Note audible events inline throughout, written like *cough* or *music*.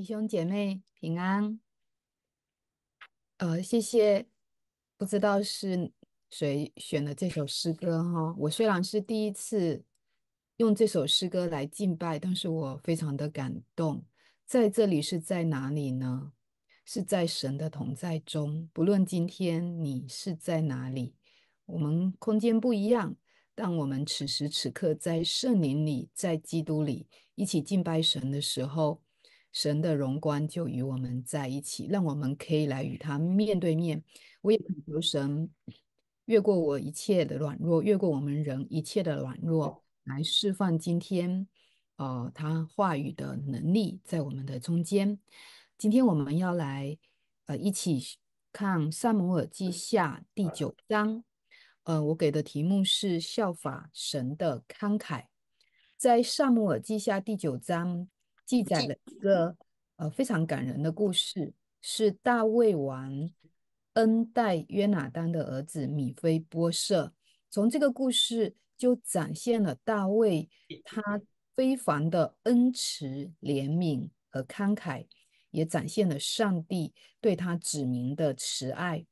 弟兄姐妹平安，呃，谢谢，不知道是谁选的这首诗歌哈。我虽然是第一次用这首诗歌来敬拜，但是我非常的感动。在这里是在哪里呢？是在神的同在中。不论今天你是在哪里，我们空间不一样，但我们此时此刻在圣灵里，在基督里一起敬拜神的时候。神的荣光就与我们在一起，让我们可以来与他面对面。我也恳求神越过我一切的软弱，越过我们人一切的软弱，来释放今天，呃，他话语的能力在我们的中间。今天我们要来，呃，一起看《萨姆尔记下》第九章。呃，我给的题目是“效法神的慷慨”。在《萨姆尔记下》第九章。记载了一个呃非常感人的故事，是大卫王恩戴约拿丹的儿子米菲波设。从这个故事就展现了大卫他非凡的恩慈、怜悯和慷慨，也展现了上帝对他指明的慈爱。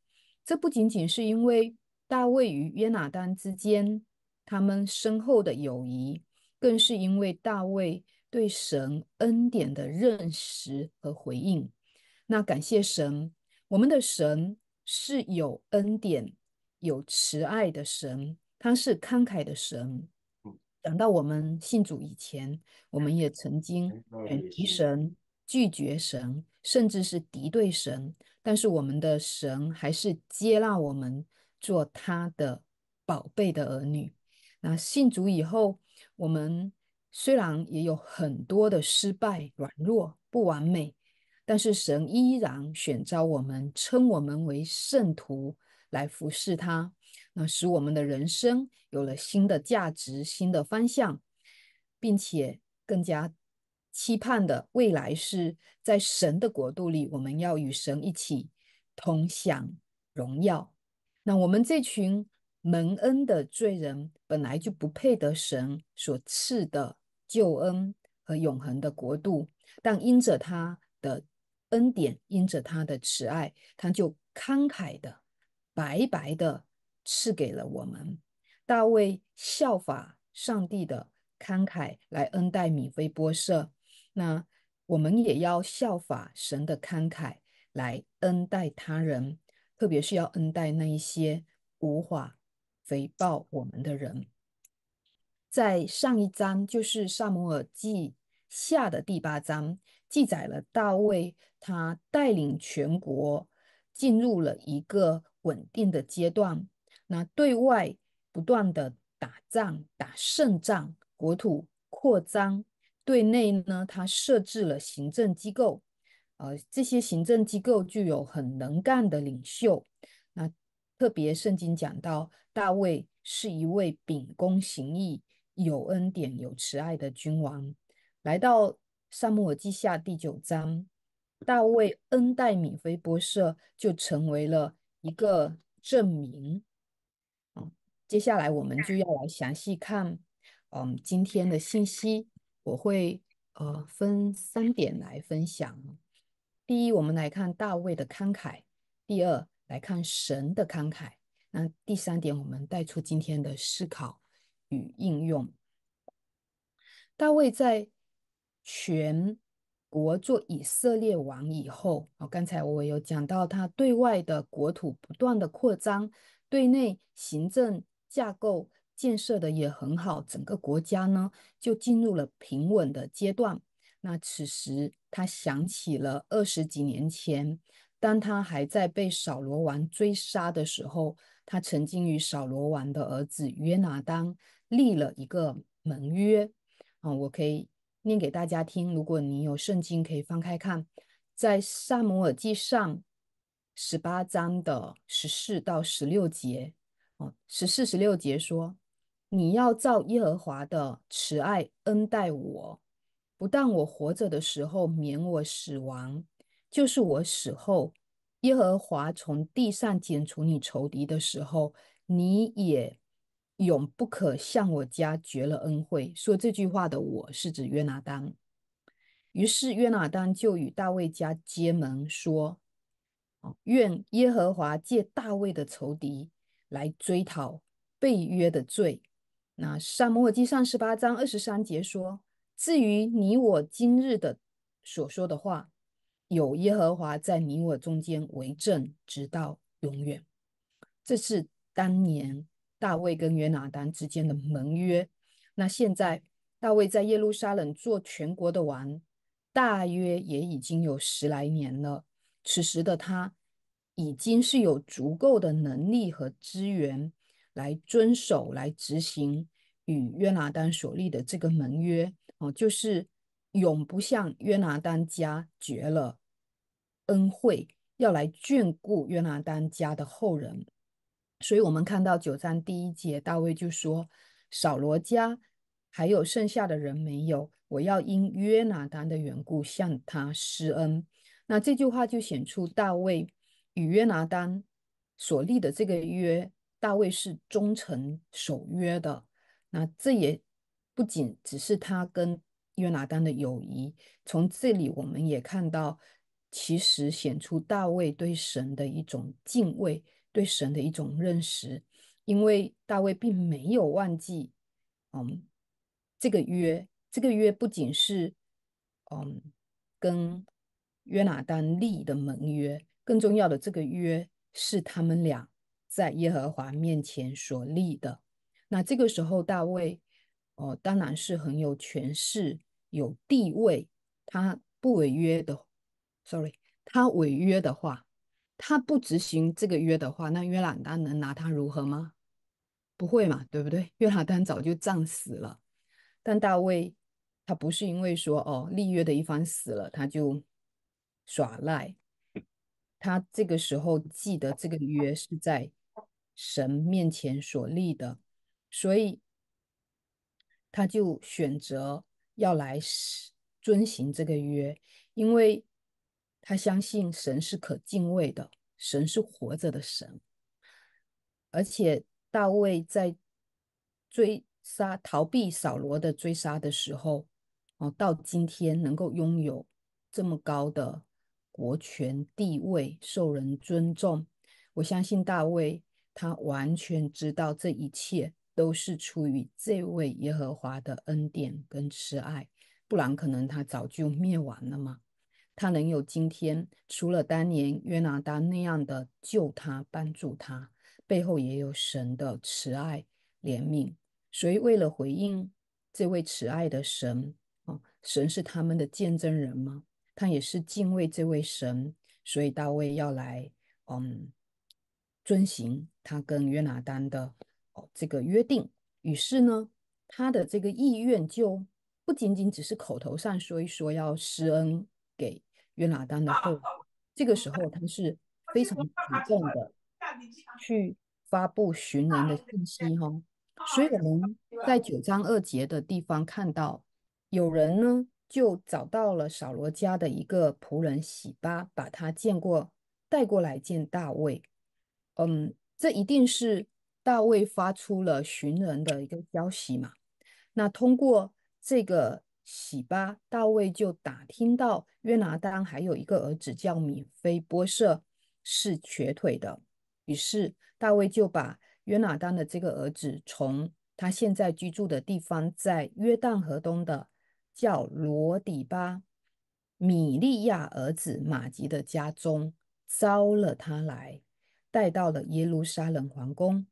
这不仅仅是因为大卫与约拿丹之间他们深厚的友谊，更是因为大卫。对神恩典的认识和回应，那感谢神，我们的神是有恩典、有慈爱的神，他是慷慨的神。讲到我们信主以前，我们也曾经远离神、拒绝神，甚至是敌对神，但是我们的神还是接纳我们做他的宝贝的儿女。那信主以后，我们。虽然也有很多的失败、软弱、不完美，但是神依然选召我们，称我们为圣徒来服侍他，那使我们的人生有了新的价值、新的方向，并且更加期盼的未来是在神的国度里，我们要与神一起同享荣耀。那我们这群蒙恩的罪人，本来就不配得神所赐的。救恩和永恒的国度，但因着他的恩典，因着他的慈爱，他就慷慨的白白的赐给了我们。大卫效法上帝的慷慨来恩待米菲波设，那我们也要效法神的慷慨来恩待他人，特别是要恩待那一些无法回报我们的人。在上一章，就是《萨摩尔记下》的第八章，记载了大卫他带领全国进入了一个稳定的阶段。那对外不断的打仗、打胜仗，国土扩张；对内呢，他设置了行政机构，呃，这些行政机构具有很能干的领袖。那特别圣经讲到，大卫是一位秉公行义。有恩典、有慈爱的君王来到萨姆尔记下第九章，大卫恩待米菲波设，就成为了一个证明。啊，接下来我们就要来详细看，嗯，今天的信息我会呃分三点来分享。第一，我们来看大卫的慷慨；第二，来看神的慷慨；那第三点，我们带出今天的思考。与应用，大卫在全国做以色列王以后，啊，刚才我有讲到他对外的国土不断的扩张，对内行政架构建设的也很好，整个国家呢就进入了平稳的阶段。那此时他想起了二十几年前，当他还在被扫罗王追杀的时候，他曾经与扫罗王的儿子约拿单。立了一个盟约啊，我可以念给大家听。如果你有圣经，可以翻开看，在萨摩尔记上十八章的十四到十六节哦，十四、十六节说：“你要照耶和华的慈爱恩待我，不但我活着的时候免我死亡，就是我死后，耶和华从地上剪除你仇敌的时候，你也。”永不可向我家绝了恩惠。说这句话的我是指约拿丹。于是约拿丹就与大卫家结盟，说：“愿耶和华借大卫的仇敌来追讨被约的罪。”那撒摩尔记上十八章二十三节说：“至于你我今日的所说的话，有耶和华在你我中间为证，直到永远。”这是当年。大卫跟约拿丹之间的盟约，那现在大卫在耶路撒冷做全国的王，大约也已经有十来年了。此时的他，已经是有足够的能力和资源来遵守、来执行与约拿丹所立的这个盟约哦，就是永不向约拿丹家绝了恩惠，要来眷顾约拿丹家的后人。所以，我们看到《九章》第一节，大卫就说：“扫罗家还有剩下的人没有，我要因约拿丹的缘故向他施恩。”那这句话就显出大卫与约拿丹所立的这个约，大卫是忠诚守约的。那这也不仅只是他跟约拿丹的友谊，从这里我们也看到，其实显出大卫对神的一种敬畏。对神的一种认识，因为大卫并没有忘记，嗯，这个约，这个约不仅是嗯跟约拿丹立的盟约，更重要的这个约是他们俩在耶和华面前所立的。那这个时候，大卫哦，当然是很有权势、有地位，他不违约的。Sorry，他违约的话。他不执行这个约的话，那约朗丹能拿他如何吗？不会嘛，对不对？约朗丹早就战死了。但大卫他不是因为说哦立约的一方死了，他就耍赖。他这个时候记得这个约是在神面前所立的，所以他就选择要来遵行这个约，因为。他相信神是可敬畏的，神是活着的神，而且大卫在追杀、逃避扫罗的追杀的时候，哦，到今天能够拥有这么高的国权地位，受人尊重。我相信大卫他完全知道这一切都是出于这位耶和华的恩典跟慈爱，不然可能他早就灭亡了嘛。他能有今天，除了当年约拿丹那样的救他、帮助他，背后也有神的慈爱怜悯。所以，为了回应这位慈爱的神，啊，神是他们的见证人吗？他也是敬畏这位神，所以大卫要来，嗯，遵行他跟约拿丹的哦这个约定。于是呢，他的这个意愿就不仅仅只是口头上说一说要施恩给。约拿丹的后，这个时候他是非常主动的去发布寻人的信息哈。所以我们在九章二节的地方看到，有人呢就找到了扫罗家的一个仆人喜巴，把他见过带过来见大卫。嗯，这一定是大卫发出了寻人的一个消息嘛？那通过这个。喜巴，大卫就打听到约拿丹还有一个儿子叫米非波设，是瘸腿的。于是大卫就把约拿丹的这个儿子从他现在居住的地方，在约旦河东的叫罗底巴米利亚儿子马吉的家中，招了他来，带到了耶路撒冷皇宫。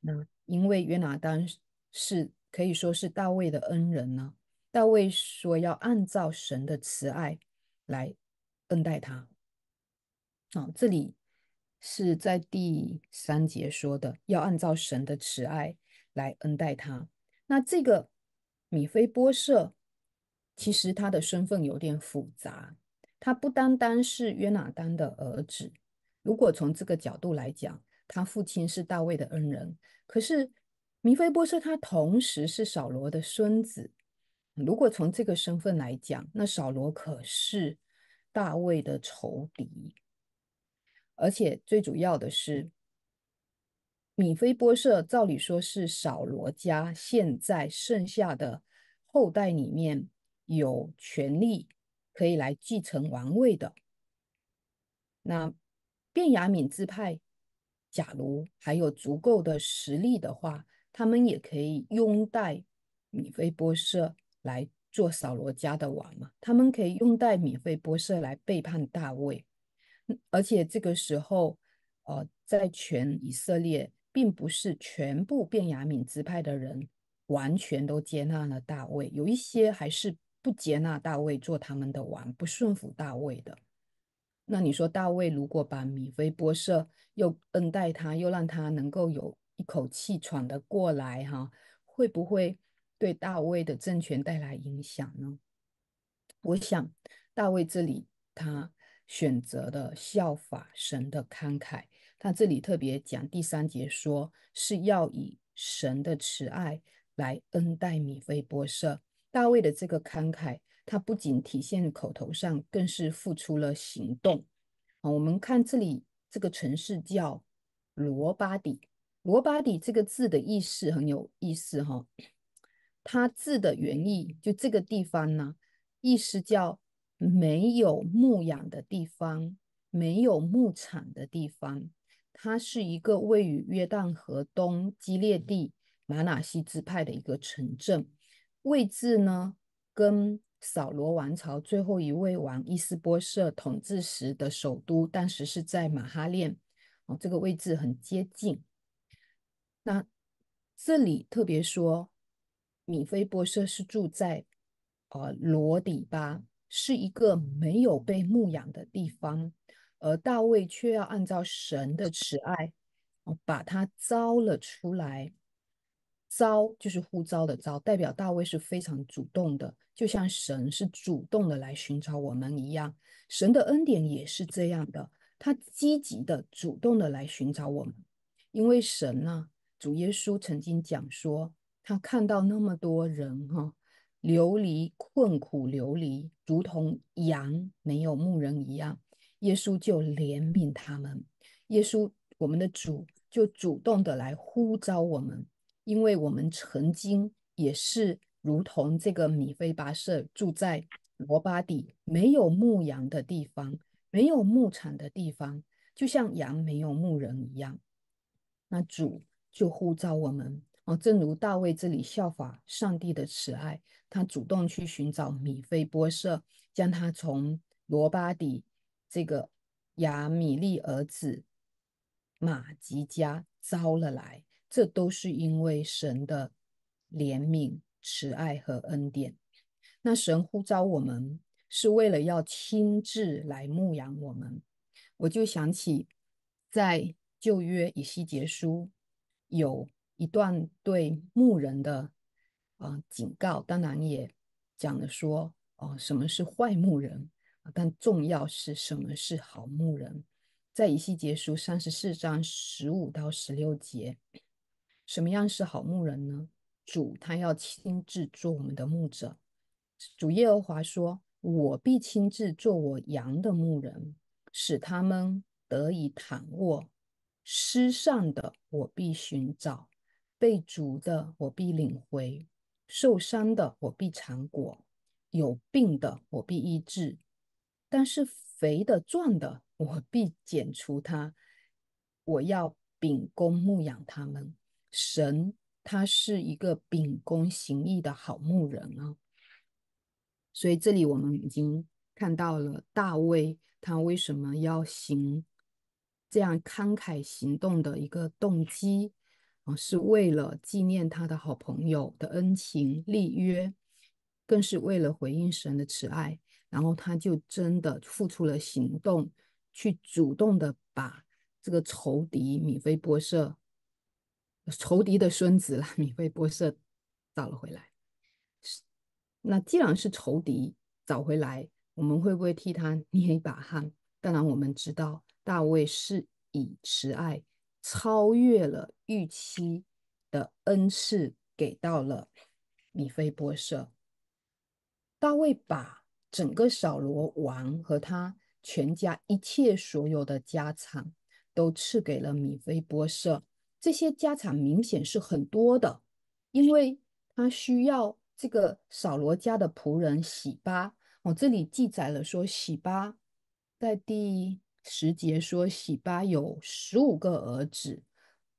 那因为约拿丹是可以说是大卫的恩人呢。大卫说：“要按照神的慈爱来恩待他。”啊，这里是在第三节说的：“要按照神的慈爱来恩待他。”那这个米菲波设其实他的身份有点复杂，他不单单是约拿丹的儿子。如果从这个角度来讲，他父亲是大卫的恩人；可是米菲波设他同时是扫罗的孙子。如果从这个身份来讲，那扫罗可是大卫的仇敌，而且最主要的是，米菲波设照理说是扫罗家现在剩下的后代里面有权利可以来继承王位的。那便雅敏自派，假如还有足够的实力的话，他们也可以拥戴米菲波设。来做扫罗家的王嘛？他们可以用带米菲波设来背叛大卫，而且这个时候，呃，在全以色列，并不是全部便雅悯支派的人完全都接纳了大卫，有一些还是不接纳大卫做他们的王，不顺服大卫的。那你说，大卫如果把米菲波设又恩待他，又让他能够有一口气喘得过来哈，会不会？对大卫的政权带来影响呢？我想，大卫这里他选择的效法神的慷慨，他这里特别讲第三节说是要以神的慈爱来恩待米菲波设。大卫的这个慷慨，他不仅体现口头上，更是付出了行动啊！我们看这里这个城市叫罗巴底，罗巴底这个字的意思很有意思哈。它字的原意就这个地方呢，意思叫没有牧养的地方，没有牧场的地方。它是一个位于约旦河东基列地马纳西支派的一个城镇，位置呢跟扫罗王朝最后一位王伊斯波设统治时的首都，当时是在马哈列，哦，这个位置很接近。那这里特别说。米菲波设是住在呃罗底巴，是一个没有被牧养的地方，而大卫却要按照神的慈爱，把他招了出来。招就是呼召的招，代表大卫是非常主动的，就像神是主动的来寻找我们一样。神的恩典也是这样的，他积极的、主动的来寻找我们。因为神呢，主耶稣曾经讲说。他看到那么多人哈流离困苦流离，如同羊没有牧人一样，耶稣就怜悯他们。耶稣，我们的主就主动的来呼召我们，因为我们曾经也是如同这个米菲巴舍住在罗巴底没有牧羊的地方，没有牧场的地方，就像羊没有牧人一样。那主就呼召我们。哦，正如大卫这里效法上帝的慈爱，他主动去寻找米菲波设，将他从罗巴底这个亚米利儿子马吉家招了来。这都是因为神的怜悯、慈爱和恩典。那神呼召我们，是为了要亲自来牧养我们。我就想起在旧约以西结书有。一段对牧人的啊警告，当然也讲的说呃，什么是坏牧人，但重要是什么是好牧人。在以西结书三十四章十五到十六节，什么样是好牧人呢？主他要亲自做我们的牧者。主耶和华说：“我必亲自做我羊的牧人，使他们得以躺卧。失散的我必寻找。”被逐的我必领回，受伤的我必尝果，有病的我必医治，但是肥的壮的我必剪除它。我要秉公牧养他们。神他是一个秉公行义的好牧人啊。所以这里我们已经看到了大卫他为什么要行这样慷慨行动的一个动机。啊，是为了纪念他的好朋友的恩情立约，更是为了回应神的慈爱。然后他就真的付出了行动，去主动的把这个仇敌米菲波设，仇敌的孙子啦，*laughs* 米菲波设找了回来。那既然是仇敌找回来，我们会不会替他捏一把汗？当然我们知道，大卫是以慈爱。超越了预期的恩赐给到了米菲波设，大卫把整个扫罗王和他全家一切所有的家产都赐给了米菲波设。这些家产明显是很多的，因为他需要这个扫罗家的仆人洗巴。哦，这里记载了说洗巴在第。时节说：“洗巴有十五个儿子，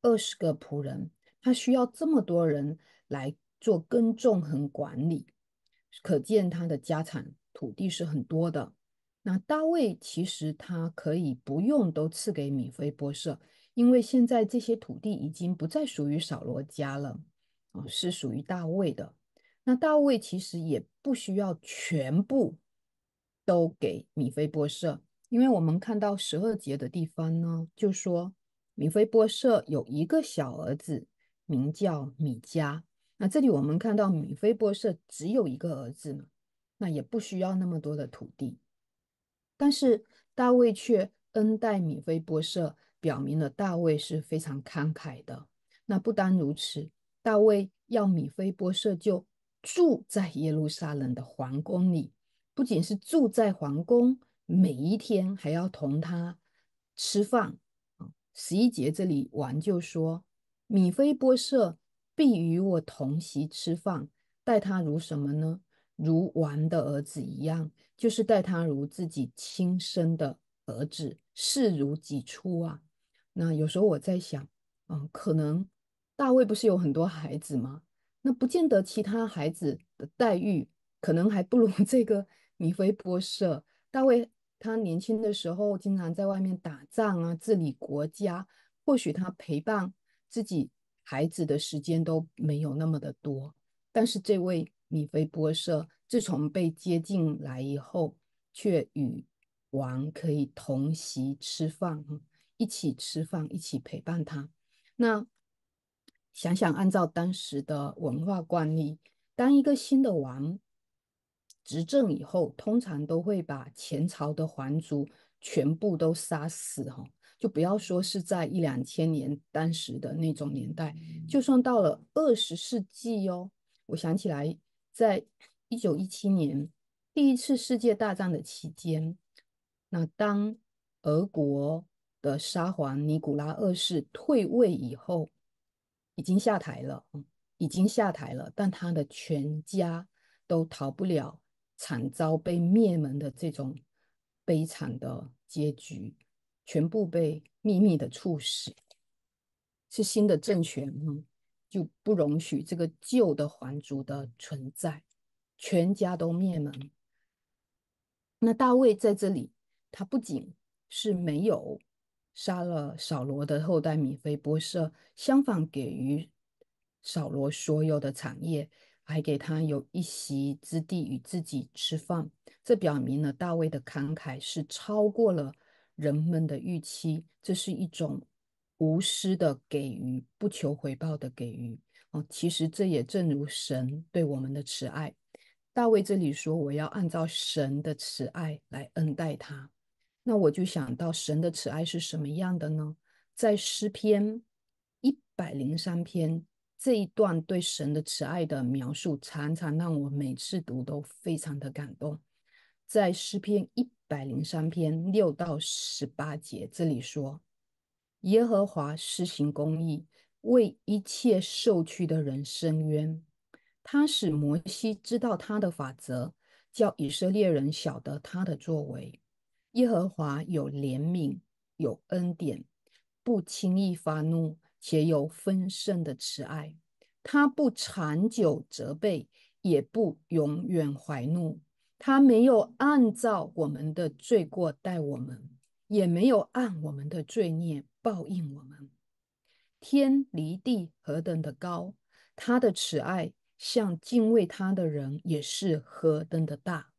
二十个仆人，他需要这么多人来做耕种和管理，可见他的家产土地是很多的。那大卫其实他可以不用都赐给米菲波设，因为现在这些土地已经不再属于扫罗家了，啊，是属于大卫的。那大卫其实也不需要全部都给米菲波设。”因为我们看到十二节的地方呢，就说米菲波设有一个小儿子，名叫米迦。那这里我们看到米菲波设只有一个儿子嘛，那也不需要那么多的土地。但是大卫却恩待米菲波设，表明了大卫是非常慷慨的。那不单如此，大卫要米菲波设就住在耶路撒冷的皇宫里，不仅是住在皇宫。每一天还要同他吃饭啊！十一节这里王就说：“米非波设必与我同席吃饭，待他如什么呢？如王的儿子一样，就是待他如自己亲生的儿子，视如己出啊！”那有时候我在想，嗯，可能大卫不是有很多孩子吗？那不见得其他孩子的待遇可能还不如这个米非波设。大卫他年轻的时候经常在外面打仗啊，治理国家，或许他陪伴自己孩子的时间都没有那么的多。但是这位米菲波舍自从被接进来以后，却与王可以同席吃饭，一起吃饭，一起陪伴他。那想想，按照当时的文化惯例，当一个新的王。执政以后，通常都会把前朝的皇族全部都杀死，哈，就不要说是在一两千年当时的那种年代，就算到了二十世纪哟，我想起来，在一九一七年第一次世界大战的期间，那当俄国的沙皇尼古拉二世退位以后，已经下台了，已经下台了，但他的全家都逃不了。惨遭被灭门的这种悲惨的结局，全部被秘密的处死。是新的政权，呢，就不容许这个旧的皇族的存在，全家都灭门。那大卫在这里，他不仅是没有杀了扫罗的后代米菲波设，相反给予扫罗所有的产业。还给他有一席之地与自己吃饭，这表明了大卫的慷慨是超过了人们的预期，这是一种无私的给予，不求回报的给予。哦，其实这也正如神对我们的慈爱。大卫这里说：“我要按照神的慈爱来恩待他。”那我就想到神的慈爱是什么样的呢？在诗篇一百零三篇。这一段对神的慈爱的描述，常常让我每次读都非常的感动。在诗篇一百零三篇六到十八节，这里说：耶和华施行公义，为一切受屈的人伸冤。他使摩西知道他的法则，叫以色列人晓得他的作为。耶和华有怜悯，有恩典，不轻易发怒。且有丰盛的慈爱，他不长久责备，也不永远怀怒。他没有按照我们的罪过待我们，也没有按我们的罪孽报应我们。天离地何等的高，他的慈爱向敬畏他的人也是何等的大。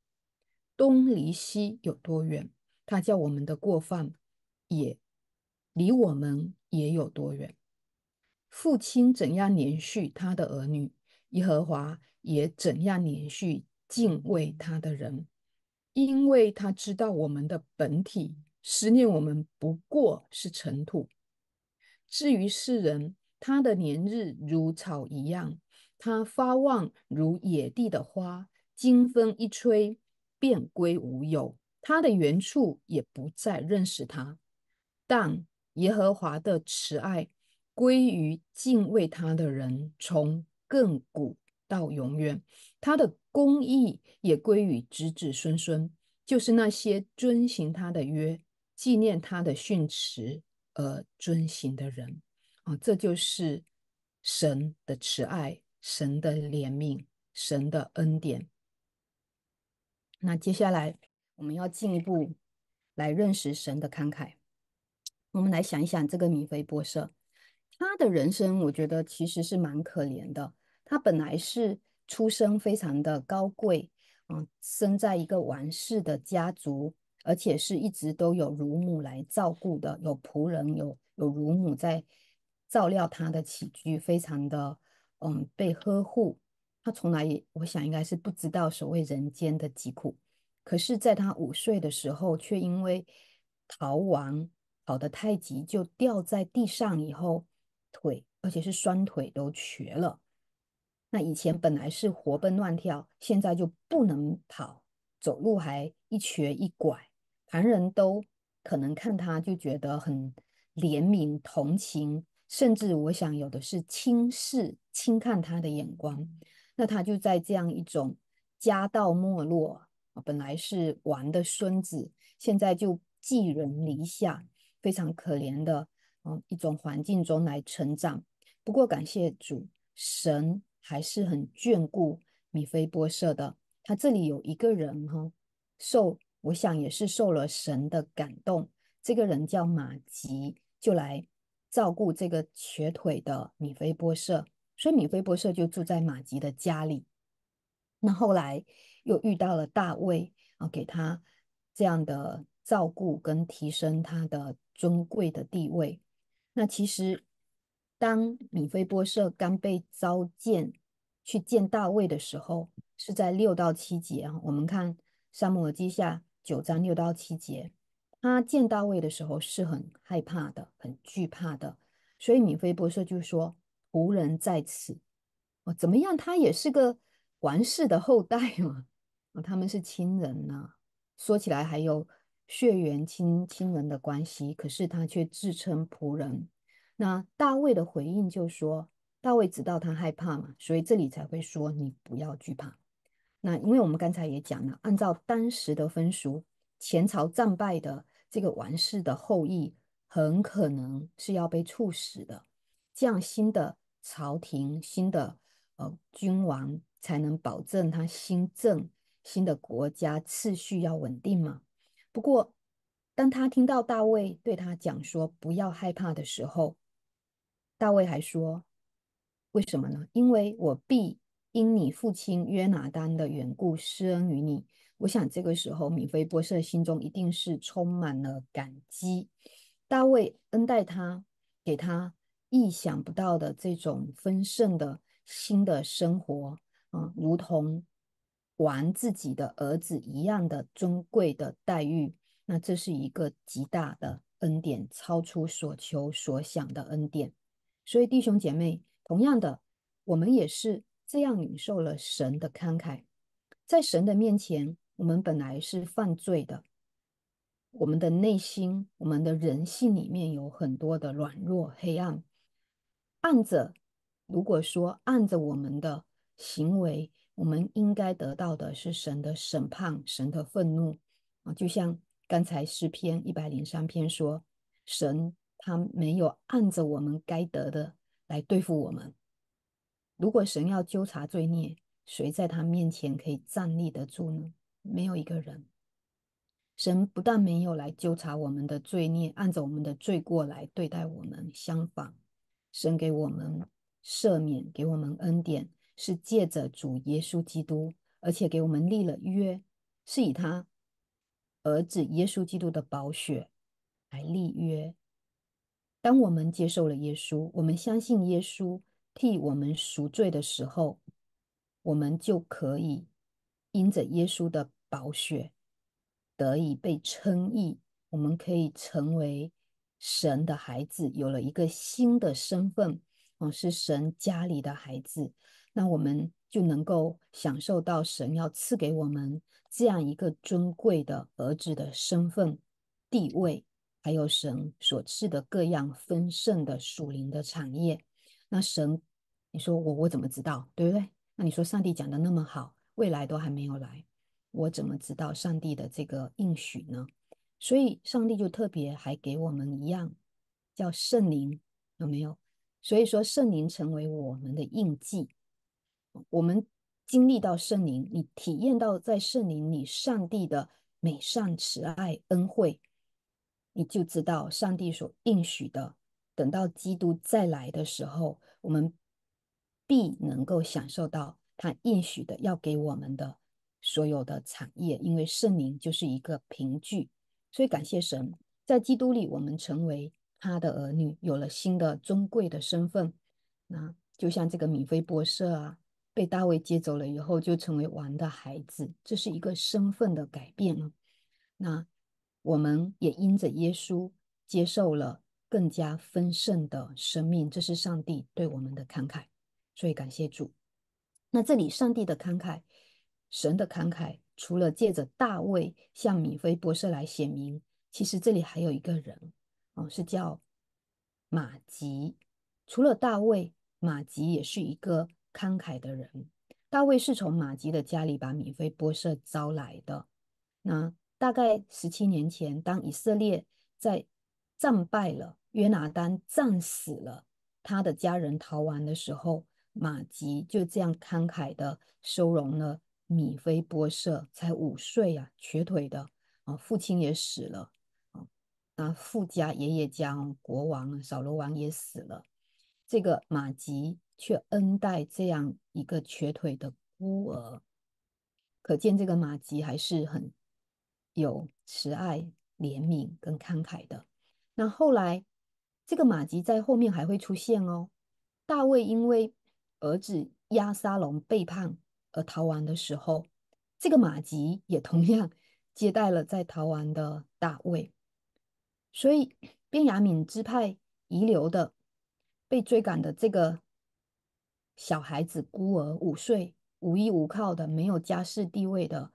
东离西有多远，他叫我们的过犯也离我们也有多远。父亲怎样连续他的儿女，耶和华也怎样连续敬畏他的人，因为他知道我们的本体，思念我们不过是尘土。至于世人，他的年日如草一样，他发旺如野地的花，经风一吹便归无有，他的原处也不再认识他。但耶和华的慈爱。归于敬畏他的人，从亘古到永远，他的公义也归于子子孙孙，就是那些遵行他的约、纪念他的训词而遵行的人。啊，这就是神的慈爱、神的怜悯、神的恩典。那接下来我们要进一步来认识神的慷慨。我们来想一想这个米菲波设。他的人生，我觉得其实是蛮可怜的。他本来是出生非常的高贵，嗯，生在一个王室的家族，而且是一直都有乳母来照顾的，有仆人，有有乳母在照料他的起居，非常的嗯被呵护。他从来也我想应该是不知道所谓人间的疾苦。可是，在他五岁的时候，却因为逃亡跑得太急，就掉在地上以后。腿，而且是双腿都瘸了。那以前本来是活蹦乱跳，现在就不能跑，走路还一瘸一拐。旁人都可能看他就觉得很怜悯、同情，甚至我想有的是轻视、轻看他的眼光。那他就在这样一种家道没落本来是王的孙子，现在就寄人篱下，非常可怜的。啊，一种环境中来成长。不过，感谢主，神还是很眷顾米菲波设的。他这里有一个人哈，受我想也是受了神的感动。这个人叫马吉，就来照顾这个瘸腿的米菲波设，所以米菲波设就住在马吉的家里。那后来又遇到了大卫，啊，给他这样的照顾跟提升他的尊贵的地位。那其实，当米菲波设刚被召见去见大卫的时候，是在六到七节啊。我们看《撒姆耳记下》九章六到七节，他见大卫的时候是很害怕的，很惧怕的。所以米菲波设就说：“仆人在此。”哦，怎么样？他也是个王室的后代嘛，他们是亲人呐。说起来还有。血缘亲亲人的关系，可是他却自称仆人。那大卫的回应就说：“大卫知道他害怕嘛，所以这里才会说‘你不要惧怕’。那因为我们刚才也讲了，按照当时的风俗，前朝战败的这个王室的后裔很可能是要被处死的。这样新的朝廷、新的呃君王才能保证他新政、新的国家秩序要稳定嘛。”不过，当他听到大卫对他讲说“不要害怕”的时候，大卫还说：“为什么呢？因为我必因你父亲约拿丹的缘故施恩于你。”我想这个时候米菲波设心中一定是充满了感激，大卫恩待他，给他意想不到的这种丰盛的新的生活啊，如同。玩自己的儿子一样的尊贵的待遇，那这是一个极大的恩典，超出所求所想的恩典。所以弟兄姐妹，同样的，我们也是这样领受了神的慷慨。在神的面前，我们本来是犯罪的，我们的内心，我们的人性里面有很多的软弱、黑暗。按着如果说按着我们的行为。我们应该得到的是神的审判、神的愤怒啊！就像刚才诗篇一百零三篇说，神他没有按着我们该得的来对付我们。如果神要纠察罪孽，谁在他面前可以站立得住呢？没有一个人。神不但没有来纠察我们的罪孽，按着我们的罪过来对待我们，相反，神给我们赦免，给我们恩典。是借着主耶稣基督，而且给我们立了约，是以他儿子耶稣基督的宝血来立约。当我们接受了耶稣，我们相信耶稣替我们赎罪的时候，我们就可以因着耶稣的宝血得以被称义，我们可以成为神的孩子，有了一个新的身份，哦，是神家里的孩子。那我们就能够享受到神要赐给我们这样一个尊贵的儿子的身份、地位，还有神所赐的各样丰盛的属灵的产业。那神，你说我我怎么知道，对不对？那你说上帝讲的那么好，未来都还没有来，我怎么知道上帝的这个应许呢？所以，上帝就特别还给我们一样，叫圣灵，有没有？所以说，圣灵成为我们的印记。我们经历到圣灵，你体验到在圣灵里上帝的美善慈爱恩惠，你就知道上帝所应许的。等到基督再来的时候，我们必能够享受到他应许的要给我们的所有的产业，因为圣灵就是一个凭据。所以感谢神，在基督里我们成为他的儿女，有了新的尊贵的身份。那就像这个米菲波设啊。被大卫接走了以后，就成为王的孩子，这是一个身份的改变了。那我们也因着耶稣接受了更加丰盛的生命，这是上帝对我们的慷慨，所以感谢主。那这里上帝的慷慨，神的慷慨，除了借着大卫向米菲博士来显明，其实这里还有一个人哦，是叫马吉。除了大卫，马吉也是一个。慷慨的人，大卫是从马吉的家里把米菲波设招来的。那大概十七年前，当以色列在战败了，约拿丹战死了，他的家人逃亡的时候，马吉就这样慷慨的收容了米菲波设，才五岁呀，瘸腿的，啊，父亲也死了，啊，那富家、爷爷家、国王扫罗王也死了。这个马吉却恩待这样一个瘸腿的孤儿，可见这个马吉还是很有慈爱、怜悯跟慷慨的。那后来，这个马吉在后面还会出现哦。大卫因为儿子亚沙龙背叛而逃亡的时候，这个马吉也同样 *laughs* 接待了在逃亡的大卫。所以，便雅悯支派遗留的。被追赶的这个小孩子孤儿，五岁，无依无靠的，没有家世地位的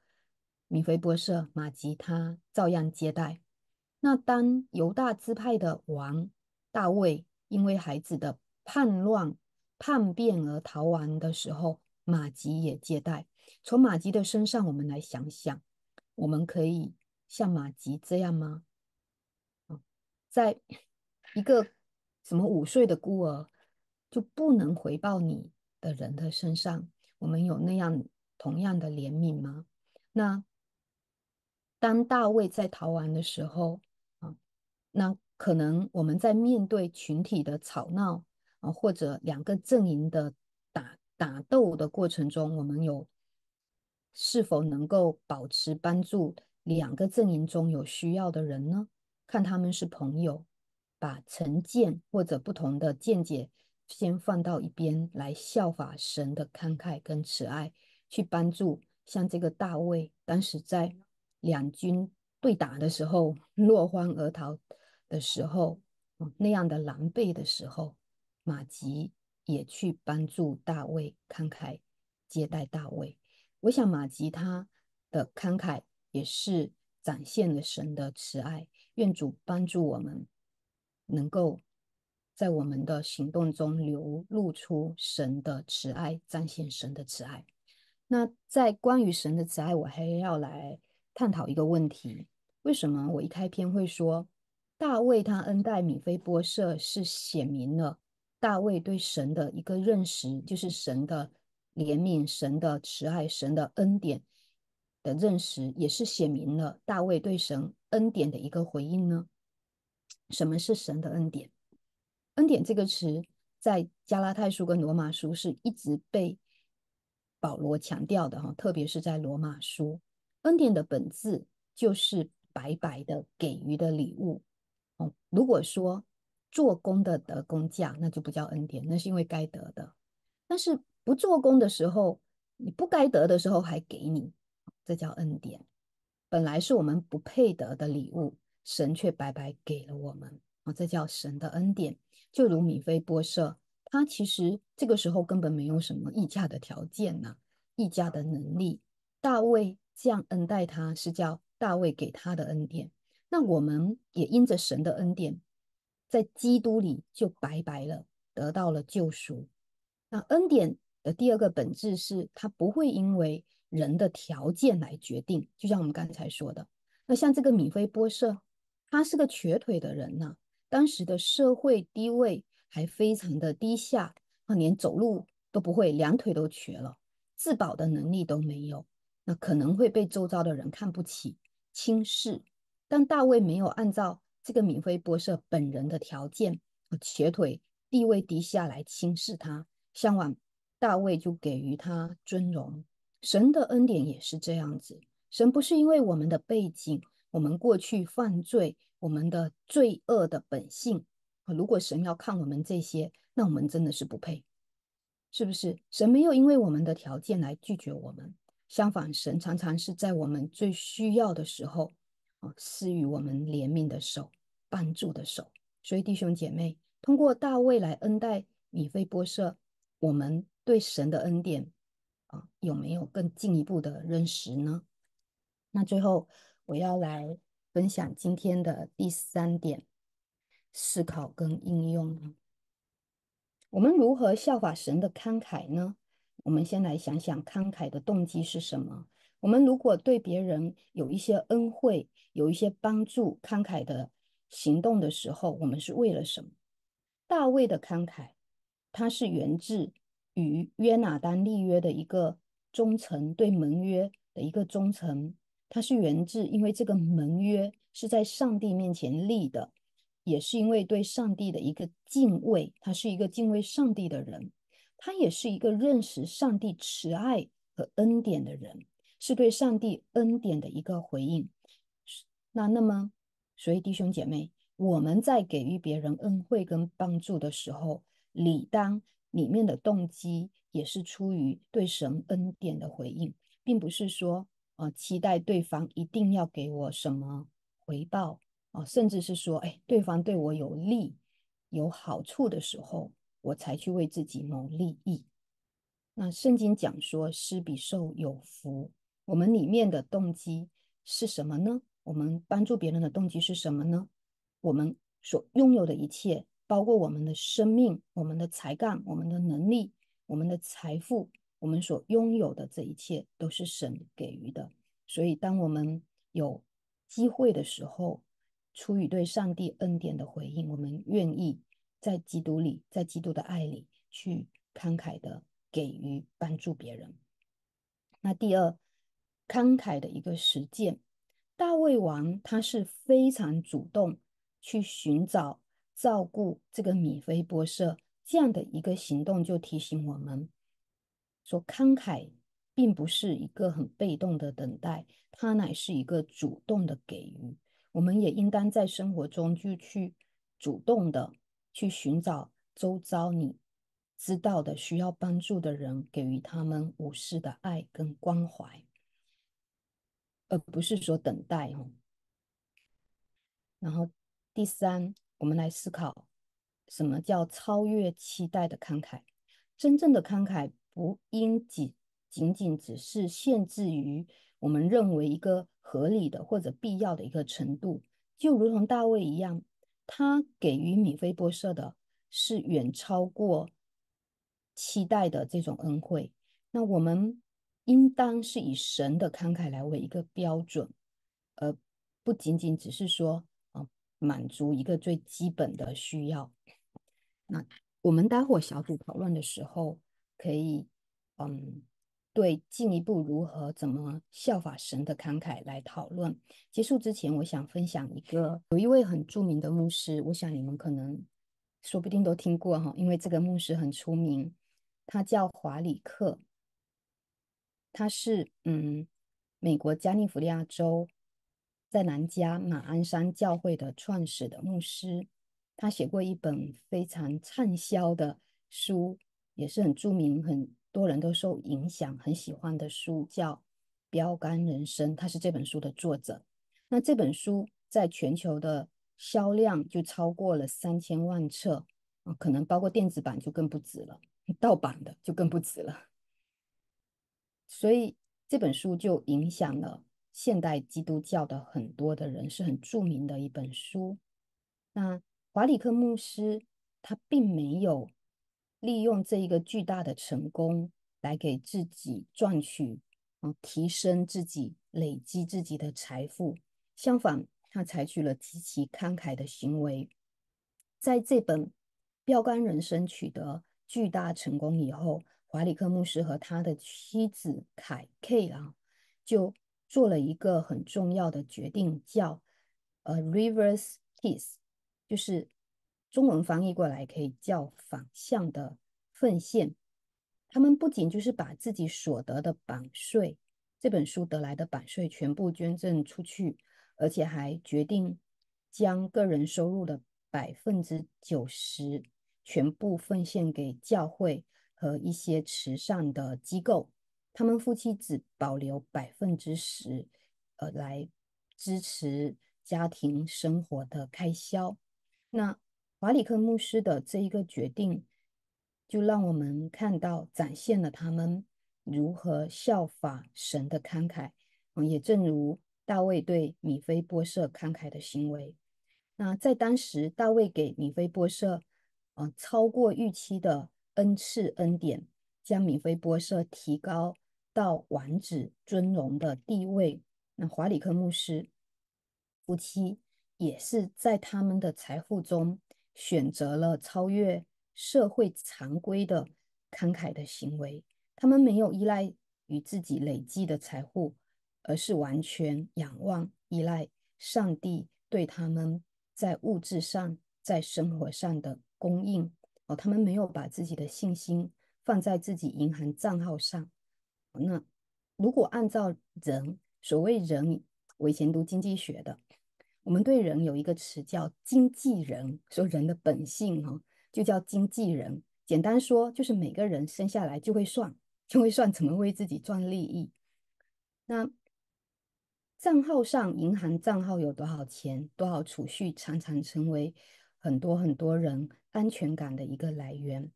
米菲波设马吉，他照样接待。那当犹大支派的王大卫因为孩子的叛乱叛变而逃亡的时候，马吉也接待。从马吉的身上，我们来想想，我们可以像马吉这样吗？在一个。什么五岁的孤儿就不能回报你的人的身上？我们有那样同样的怜悯吗？那当大卫在逃亡的时候啊，那可能我们在面对群体的吵闹啊，或者两个阵营的打打斗的过程中，我们有是否能够保持帮助两个阵营中有需要的人呢？看他们是朋友。把成见或者不同的见解先放到一边，来效法神的慷慨跟慈爱，去帮助像这个大卫当时在两军对打的时候落荒而逃的时候，那样的狼狈的时候，马吉也去帮助大卫慷慨接待大卫。我想马吉他的慷慨也是展现了神的慈爱，愿主帮助我们。能够在我们的行动中流露出神的慈爱，彰显神的慈爱。那在关于神的慈爱，我还要来探讨一个问题：为什么我一开篇会说大卫他恩待米菲波设，是写明了大卫对神的一个认识，就是神的怜悯、神的慈爱、神的恩典的认识，也是写明了大卫对神恩典的一个回应呢？什么是神的恩典？恩典这个词在加拉太书跟罗马书是一直被保罗强调的哈，特别是在罗马书，恩典的本质就是白白的给予的礼物。哦，如果说做工的得工价，那就不叫恩典，那是因为该得的。但是不做工的时候，你不该得的时候还给你，这叫恩典。本来是我们不配得的礼物。神却白白给了我们啊，这叫神的恩典。就如米菲波设，他其实这个时候根本没有什么议价的条件呐，议价的能力。大卫这样恩待他，是叫大卫给他的恩典。那我们也因着神的恩典，在基督里就白白了，得到了救赎。那恩典的第二个本质是，它不会因为人的条件来决定。就像我们刚才说的，那像这个米菲波设。他是个瘸腿的人呢，当时的社会地位还非常的低下，啊，连走路都不会，两腿都瘸了，自保的能力都没有，那可能会被周遭的人看不起、轻视。但大卫没有按照这个米菲波舍本人的条件，瘸腿、地位低下来轻视他，相反，大卫就给予他尊荣。神的恩典也是这样子，神不是因为我们的背景。我们过去犯罪，我们的罪恶的本性，如果神要看我们这些，那我们真的是不配，是不是？神没有因为我们的条件来拒绝我们，相反，神常常是在我们最需要的时候，啊，施予我们怜悯的手、帮助的手。所以，弟兄姐妹，通过大卫来恩待米非波设，我们对神的恩典啊，有没有更进一步的认识呢？那最后。我要来分享今天的第三点思考跟应用。我们如何效法神的慷慨呢？我们先来想想慷慨的动机是什么。我们如果对别人有一些恩惠、有一些帮助、慷慨的行动的时候，我们是为了什么？大卫的慷慨，他是源自于约拿丹立约的一个忠诚，对盟约的一个忠诚。他是源自，因为这个盟约是在上帝面前立的，也是因为对上帝的一个敬畏。他是一个敬畏上帝的人，他也是一个认识上帝慈爱和恩典的人，是对上帝恩典的一个回应。那那么，所以弟兄姐妹，我们在给予别人恩惠跟帮助的时候，理当里面的动机也是出于对神恩典的回应，并不是说。呃，期待对方一定要给我什么回报啊，甚至是说，哎，对方对我有利、有好处的时候，我才去为自己谋利益。那圣经讲说，施比受有福。我们里面的动机是什么呢？我们帮助别人的动机是什么呢？我们所拥有的一切，包括我们的生命、我们的才干、我们的能力、我们的财富。我们所拥有的这一切都是神给予的，所以当我们有机会的时候，出于对上帝恩典的回应，我们愿意在基督里，在基督的爱里，去慷慨的给予帮助别人。那第二，慷慨的一个实践，大卫王他是非常主动去寻找照顾这个米菲波设这样的一个行动，就提醒我们。说慷慨并不是一个很被动的等待，它乃是一个主动的给予。我们也应当在生活中就去主动的去寻找周遭你知道的需要帮助的人，给予他们无私的爱跟关怀，而不是说等待哦。然后第三，我们来思考什么叫超越期待的慷慨，真正的慷慨。不应仅仅仅只是限制于我们认为一个合理的或者必要的一个程度，就如同大卫一样，他给予米菲波色的是远超过期待的这种恩惠。那我们应当是以神的慷慨来为一个标准，而不仅仅只是说啊满足一个最基本的需要。那我们待会小组讨论的时候。可以，嗯，对，进一步如何怎么效法神的慷慨来讨论。结束之前，我想分享一个，有一位很著名的牧师，我想你们可能说不定都听过哈，因为这个牧师很出名，他叫华里克，他是嗯，美国加利福尼亚州在南加马鞍山教会的创始的牧师，他写过一本非常畅销的书。也是很著名，很多人都受影响，很喜欢的书叫《标杆人生》，他是这本书的作者。那这本书在全球的销量就超过了三千万册啊，可能包括电子版就更不止了，盗版的就更不止了。所以这本书就影响了现代基督教的很多的人，是很著名的一本书。那华里克牧师他并没有。利用这一个巨大的成功来给自己赚取，啊，提升自己，累积自己的财富。相反，他采取了极其慷慨的行为。在这本标杆人生取得巨大成功以后，怀里克牧师和他的妻子凯 K 啊，就做了一个很重要的决定，叫呃 Reverse Teas，就是。中文翻译过来可以叫反向的奉献。他们不仅就是把自己所得的版税这本书得来的版税全部捐赠出去，而且还决定将个人收入的百分之九十全部奉献给教会和一些慈善的机构。他们夫妻只保留百分之十，呃，来支持家庭生活的开销。那。华里克牧师的这一个决定，就让我们看到展现了他们如何效法神的慷慨。嗯，也正如大卫对米菲波设慷慨的行为。那在当时，大卫给米菲波设啊超过预期的恩赐恩典，将米菲波设提高到王子尊荣的地位。那华里克牧师夫妻也是在他们的财富中。选择了超越社会常规的慷慨的行为，他们没有依赖于自己累积的财富，而是完全仰望依赖上帝对他们在物质上、在生活上的供应。哦，他们没有把自己的信心放在自己银行账号上。那如果按照人，所谓人，我以前读经济学的。我们对人有一个词叫“经纪人”，说人的本性啊，就叫经纪人。简单说，就是每个人生下来就会算，就会算怎么为自己赚利益。那账号上银行账号有多少钱、多少储蓄，常常成为很多很多人安全感的一个来源。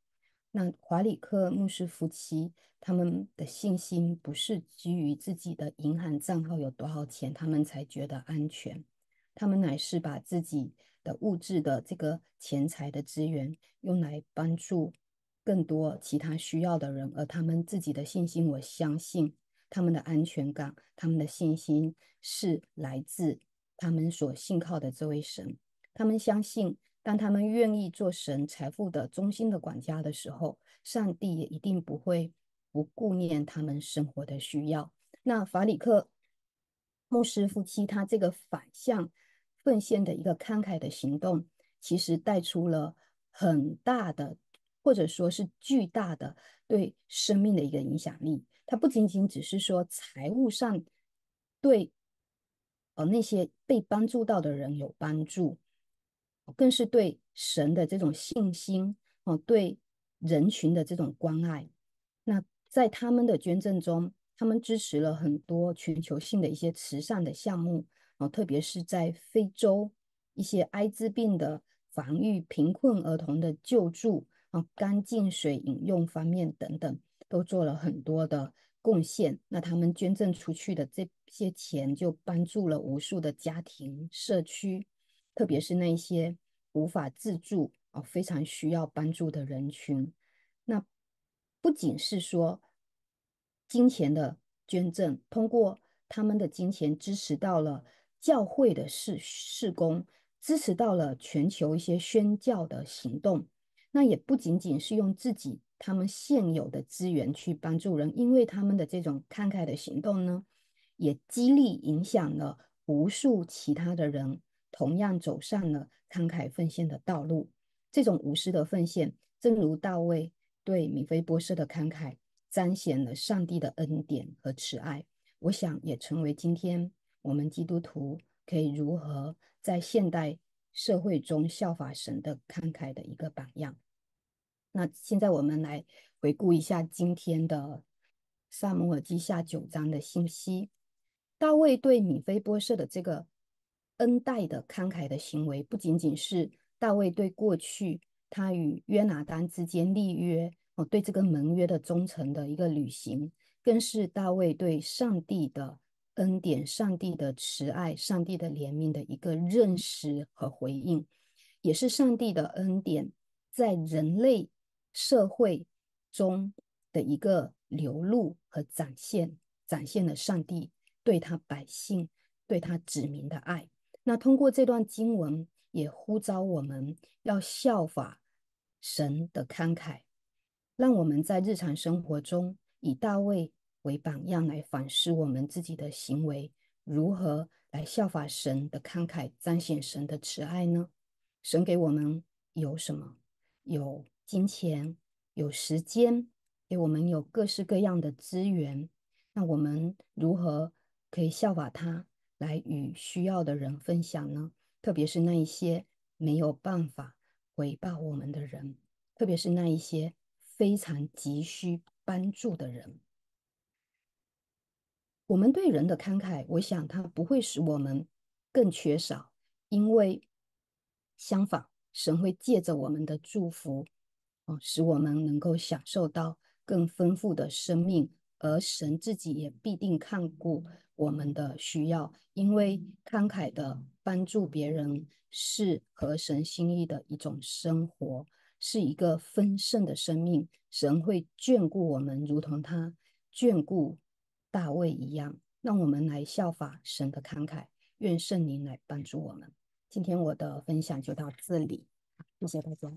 那华里克牧师夫妻他们的信心不是基于自己的银行账号有多少钱，他们才觉得安全。他们乃是把自己的物质的这个钱财的资源用来帮助更多其他需要的人，而他们自己的信心，我相信他们的安全感，他们的信心是来自他们所信靠的这位神。他们相信，当他们愿意做神财富的中心的管家的时候，上帝也一定不会不顾念他们生活的需要。那法里克牧师夫妻他这个反向。奉献的一个慷慨的行动，其实带出了很大的，或者说是巨大的对生命的一个影响力。它不仅仅只是说财务上对呃那些被帮助到的人有帮助，更是对神的这种信心哦，对人群的这种关爱。那在他们的捐赠中，他们支持了很多全球性的一些慈善的项目。特别是在非洲一些艾滋病的防御、贫困儿童的救助、啊，干净水饮用方面等等，都做了很多的贡献。那他们捐赠出去的这些钱，就帮助了无数的家庭、社区，特别是那些无法自助、啊，非常需要帮助的人群。那不仅是说金钱的捐赠，通过他们的金钱支持到了。教会的事事工支持到了全球一些宣教的行动，那也不仅仅是用自己他们现有的资源去帮助人，因为他们的这种慷慨的行动呢，也激励影响了无数其他的人，同样走上了慷慨奉献的道路。这种无私的奉献，正如大卫对米菲波士的慷慨，彰显了上帝的恩典和慈爱。我想，也成为今天。我们基督徒可以如何在现代社会中效法神的慷慨的一个榜样？那现在我们来回顾一下今天的萨姆尔记下九章的信息。大卫对米菲波设的这个恩戴的慷慨的行为，不仅仅是大卫对过去他与约拿丹之间立约哦，对这个盟约的忠诚的一个履行，更是大卫对上帝的。恩典、上帝的慈爱、上帝的怜悯的一个认识和回应，也是上帝的恩典在人类社会中的一个流露和展现，展现了上帝对他百姓、对他子民的爱。那通过这段经文，也呼召我们要效法神的慷慨，让我们在日常生活中以大卫。为榜样来反思我们自己的行为，如何来效法神的慷慨，彰显神的慈爱呢？神给我们有什么？有金钱，有时间，给我们有各式各样的资源。那我们如何可以效法他，来与需要的人分享呢？特别是那一些没有办法回报我们的人，特别是那一些非常急需帮助的人。我们对人的慷慨，我想它不会使我们更缺少，因为相反，神会借着我们的祝福，哦，使我们能够享受到更丰富的生命。而神自己也必定看顾我们的需要，因为慷慨的帮助别人是合神心意的一种生活，是一个丰盛的生命。神会眷顾我们，如同他眷顾。大卫一样，让我们来效法神的慷慨。愿圣灵来帮助我们。今天我的分享就到这里，谢谢大家。